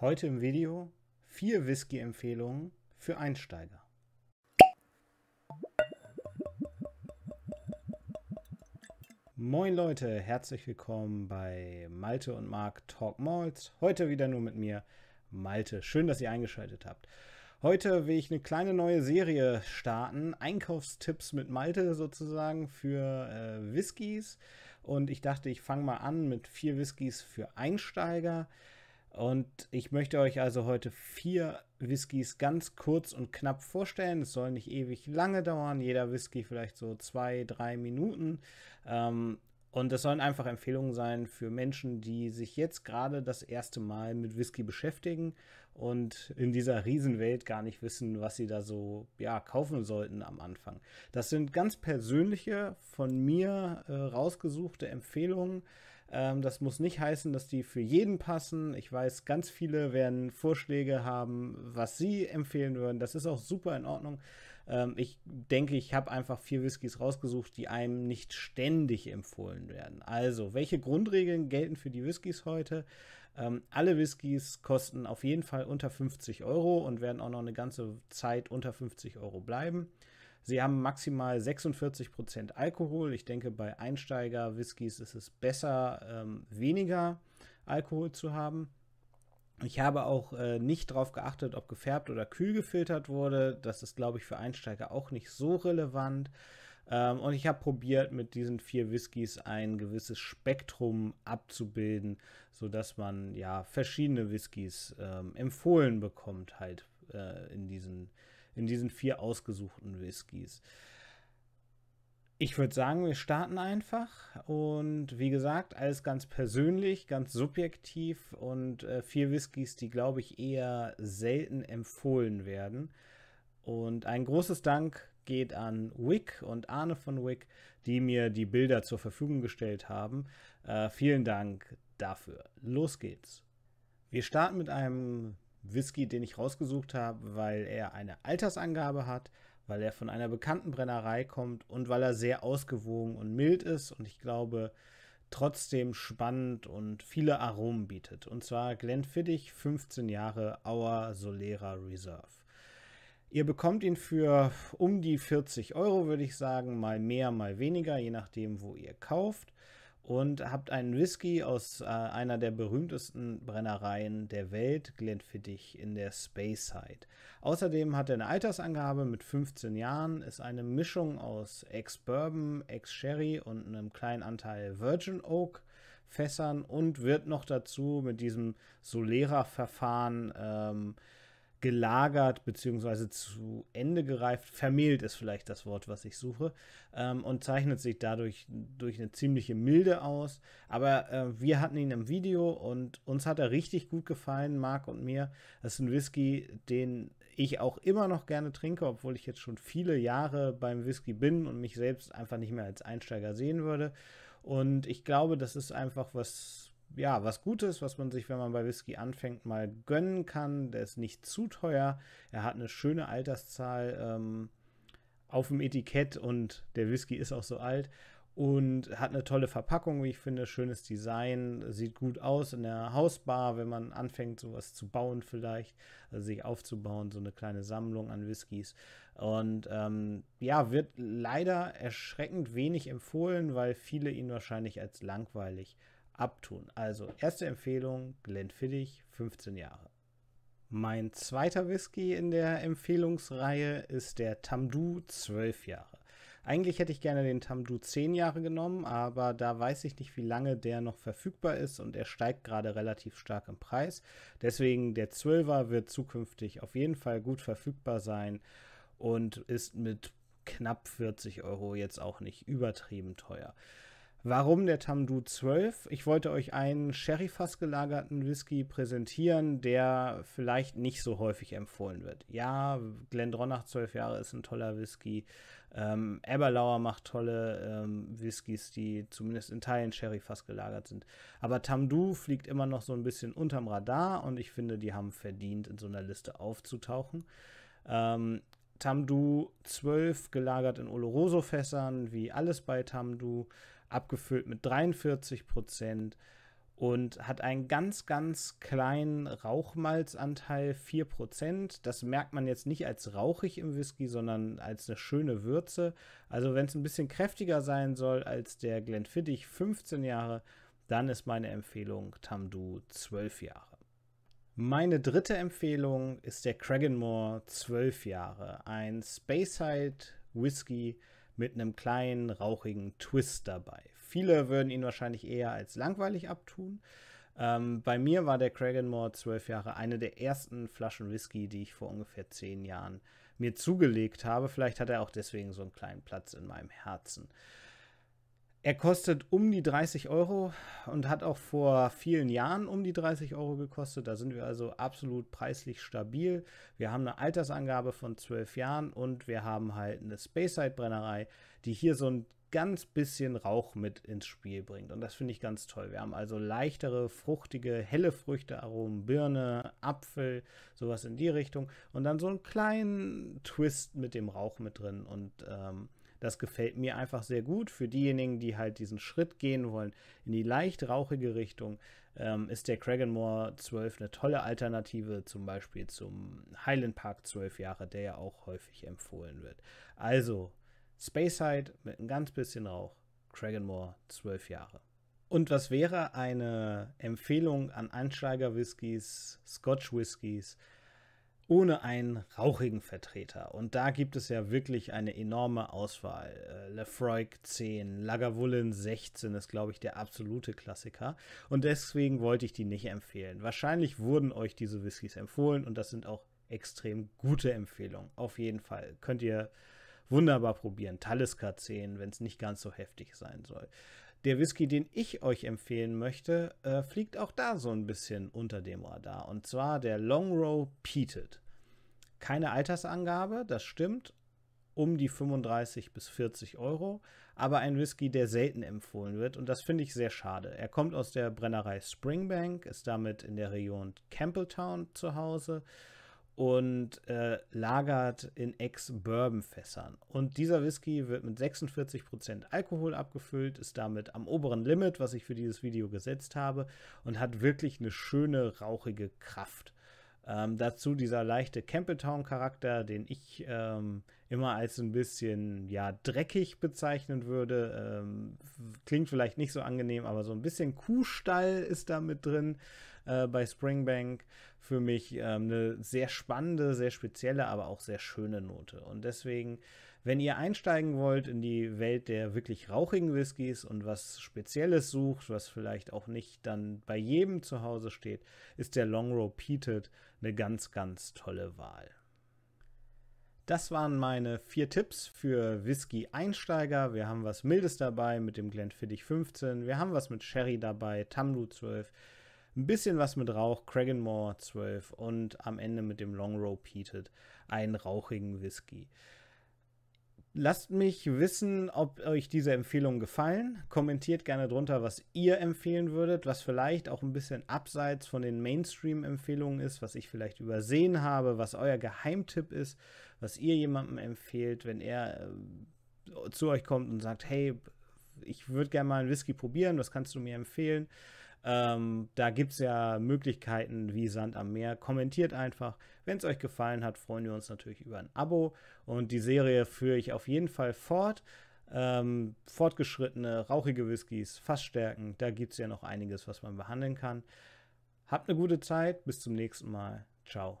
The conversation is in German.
Heute im Video vier Whisky-Empfehlungen für Einsteiger. Moin Leute, herzlich willkommen bei Malte und Marc Talk Malls. Heute wieder nur mit mir, Malte. Schön, dass ihr eingeschaltet habt. Heute will ich eine kleine neue Serie starten. Einkaufstipps mit Malte sozusagen für äh, Whiskys. Und ich dachte, ich fange mal an mit vier Whiskys für Einsteiger. Und ich möchte euch also heute vier Whiskys ganz kurz und knapp vorstellen. Es soll nicht ewig lange dauern, jeder Whisky vielleicht so zwei, drei Minuten. Ähm, und das sollen einfach Empfehlungen sein für Menschen, die sich jetzt gerade das erste Mal mit Whisky beschäftigen und in dieser Riesenwelt gar nicht wissen, was sie da so ja, kaufen sollten am Anfang. Das sind ganz persönliche, von mir äh, rausgesuchte Empfehlungen. Ähm, das muss nicht heißen, dass die für jeden passen. Ich weiß, ganz viele werden Vorschläge haben, was sie empfehlen würden. Das ist auch super in Ordnung. Ähm, ich denke, ich habe einfach vier Whiskys rausgesucht, die einem nicht ständig empfohlen werden. Also, welche Grundregeln gelten für die Whiskys heute? Ähm, alle Whiskys kosten auf jeden Fall unter 50 Euro und werden auch noch eine ganze Zeit unter 50 Euro bleiben. Sie haben maximal 46% Prozent Alkohol. Ich denke, bei Einsteiger-Whiskys ist es besser, ähm, weniger Alkohol zu haben. Ich habe auch äh, nicht darauf geachtet, ob gefärbt oder kühl gefiltert wurde. Das ist, glaube ich, für Einsteiger auch nicht so relevant. Ähm, und ich habe probiert, mit diesen vier Whiskys ein gewisses Spektrum abzubilden, sodass man ja verschiedene Whiskys ähm, empfohlen bekommt, halt äh, in diesen äh, in diesen vier ausgesuchten Whiskys. Ich würde sagen, wir starten einfach und wie gesagt, alles ganz persönlich, ganz subjektiv und äh, vier Whiskys, die glaube ich eher selten empfohlen werden. Und ein großes Dank geht an Wick und Arne von Wick, die mir die Bilder zur Verfügung gestellt haben. Äh, vielen Dank dafür. Los geht's. Wir starten mit einem Whisky, den ich rausgesucht habe, weil er eine Altersangabe hat, weil er von einer bekannten Brennerei kommt und weil er sehr ausgewogen und mild ist und ich glaube trotzdem spannend und viele Aromen bietet. Und zwar Glenfiddich 15 Jahre Auer Solera Reserve. Ihr bekommt ihn für um die 40 Euro, würde ich sagen, mal mehr, mal weniger, je nachdem, wo ihr kauft und habt einen Whisky aus äh, einer der berühmtesten Brennereien der Welt, Glenfiddich in der Speyside. Außerdem hat er eine Altersangabe mit 15 Jahren, ist eine Mischung aus Ex-Bourbon, Ex-Sherry und einem kleinen Anteil Virgin Oak Fässern und wird noch dazu mit diesem Solera-Verfahren ähm, gelagert beziehungsweise zu Ende gereift, vermehlt ist vielleicht das Wort, was ich suche, ähm, und zeichnet sich dadurch durch eine ziemliche Milde aus. Aber äh, wir hatten ihn im Video und uns hat er richtig gut gefallen, Marc und mir. Das ist ein Whisky, den ich auch immer noch gerne trinke, obwohl ich jetzt schon viele Jahre beim Whisky bin und mich selbst einfach nicht mehr als Einsteiger sehen würde. Und ich glaube, das ist einfach was, ja, was Gutes, was man sich, wenn man bei Whisky anfängt, mal gönnen kann. Der ist nicht zu teuer. Er hat eine schöne Alterszahl ähm, auf dem Etikett und der Whisky ist auch so alt. Und hat eine tolle Verpackung, wie ich finde, schönes Design, sieht gut aus in der Hausbar, wenn man anfängt, sowas zu bauen vielleicht, also sich aufzubauen, so eine kleine Sammlung an Whiskys. Und ähm, ja, wird leider erschreckend wenig empfohlen, weil viele ihn wahrscheinlich als langweilig äh, abtun. Also erste Empfehlung, Glenfiddich, 15 Jahre. Mein zweiter Whisky in der Empfehlungsreihe ist der Tamdu, 12 Jahre. Eigentlich hätte ich gerne den Tamdu 10 Jahre genommen, aber da weiß ich nicht, wie lange der noch verfügbar ist und er steigt gerade relativ stark im Preis. Deswegen der 12er wird zukünftig auf jeden Fall gut verfügbar sein und ist mit knapp 40 Euro jetzt auch nicht übertrieben teuer. Warum der Tamdu 12? Ich wollte euch einen Sherryfass gelagerten Whisky präsentieren, der vielleicht nicht so häufig empfohlen wird. Ja, Glendronach 12 Jahre ist ein toller Whisky. Ähm, Eberlauer macht tolle ähm, Whiskys, die zumindest in Teilen Sherryfass gelagert sind. Aber Tamdu fliegt immer noch so ein bisschen unterm Radar und ich finde, die haben verdient, in so einer Liste aufzutauchen. Ähm, Tamdu 12 gelagert in Oloroso-Fässern, wie alles bei Tamdu, abgefüllt mit 43 Prozent und hat einen ganz, ganz kleinen Rauchmalzanteil, 4%. Das merkt man jetzt nicht als rauchig im Whisky, sondern als eine schöne Würze. Also wenn es ein bisschen kräftiger sein soll als der Glenfiddich 15 Jahre, dann ist meine Empfehlung Tamdu 12 Jahre. Meine dritte Empfehlung ist der Craigenmore 12 Jahre, ein Spacehide Whisky mit einem kleinen rauchigen Twist dabei. Viele würden ihn wahrscheinlich eher als langweilig abtun. Ähm, bei mir war der Craigenmore 12 Jahre eine der ersten Flaschen Whisky, die ich vor ungefähr 10 Jahren mir zugelegt habe. Vielleicht hat er auch deswegen so einen kleinen Platz in meinem Herzen. Er kostet um die 30 Euro und hat auch vor vielen Jahren um die 30 Euro gekostet. Da sind wir also absolut preislich stabil. Wir haben eine Altersangabe von 12 Jahren und wir haben halt eine space side brennerei die hier so ein ganz bisschen Rauch mit ins Spiel bringt. Und das finde ich ganz toll. Wir haben also leichtere, fruchtige, helle Früchte, Aromen, Birne, Apfel, sowas in die Richtung. Und dann so einen kleinen Twist mit dem Rauch mit drin. Und ähm, das gefällt mir einfach sehr gut. Für diejenigen, die halt diesen Schritt gehen wollen, in die leicht rauchige Richtung, ähm, ist der Craigenmore 12 eine tolle Alternative, zum Beispiel zum Highland Park 12 Jahre, der ja auch häufig empfohlen wird. Also, Spaceside mit ein ganz bisschen Rauch, Craigenmore 12 Jahre. Und was wäre eine Empfehlung an Einsteiger-Whiskys, Scotch-Whiskys, ohne einen rauchigen Vertreter. Und da gibt es ja wirklich eine enorme Auswahl. Äh, 10, Lagavulin 16 ist, glaube ich, der absolute Klassiker. Und deswegen wollte ich die nicht empfehlen. Wahrscheinlich wurden euch diese Whiskys empfohlen und das sind auch extrem gute Empfehlungen. Auf jeden Fall könnt ihr wunderbar probieren. Taliska 10, wenn es nicht ganz so heftig sein soll. Der Whisky, den ich euch empfehlen möchte, äh, fliegt auch da so ein bisschen unter dem Radar. Und zwar der Long Row Peated keine Altersangabe, das stimmt, um die 35 bis 40 Euro, aber ein Whisky, der selten empfohlen wird und das finde ich sehr schade. Er kommt aus der Brennerei Springbank, ist damit in der Region Campbelltown zu Hause und äh, lagert in Ex-Bourbon-Fässern. Und dieser Whisky wird mit 46% Alkohol abgefüllt, ist damit am oberen Limit, was ich für dieses Video gesetzt habe, und hat wirklich eine schöne rauchige Kraft. Ähm, dazu dieser leichte Campbelltown-Charakter, den ich ähm, immer als ein bisschen ja dreckig bezeichnen würde. Ähm, klingt vielleicht nicht so angenehm, aber so ein bisschen Kuhstall ist da mit drin äh, bei Springbank. Für mich eine ähm, sehr spannende, sehr spezielle, aber auch sehr schöne Note. Und deswegen wenn ihr einsteigen wollt in die Welt der wirklich rauchigen Whiskys und was Spezielles sucht, was vielleicht auch nicht dann bei jedem zu Hause steht, ist der Long Row Peated eine ganz, ganz tolle Wahl. Das waren meine vier Tipps für Whisky-Einsteiger. Wir haben was Mildes dabei mit dem Glenfiddich 15. Wir haben was mit Sherry dabei, Tamlu 12. Ein bisschen was mit Rauch, Craiganmore 12 und am Ende mit dem Long Row Peated einen rauchigen Whisky. Lasst mich wissen, ob euch diese Empfehlungen gefallen. Kommentiert gerne drunter, was ihr empfehlen würdet, was vielleicht auch ein bisschen abseits von den Mainstream-Empfehlungen ist, was ich vielleicht übersehen habe, was euer Geheimtipp ist, was ihr jemandem empfehlt, wenn er äh, zu euch kommt und sagt, hey, ich würde gerne mal einen Whisky probieren, was kannst du mir empfehlen? Ähm, da gibt es ja Möglichkeiten wie Sand am Meer. Kommentiert einfach. Wenn es euch gefallen hat, freuen wir uns natürlich über ein Abo. Und die Serie führe ich auf jeden Fall fort. Ähm, fortgeschrittene, rauchige Whiskys, Fassstärken, da gibt es ja noch einiges, was man behandeln kann. Habt eine gute Zeit, bis zum nächsten Mal. Ciao.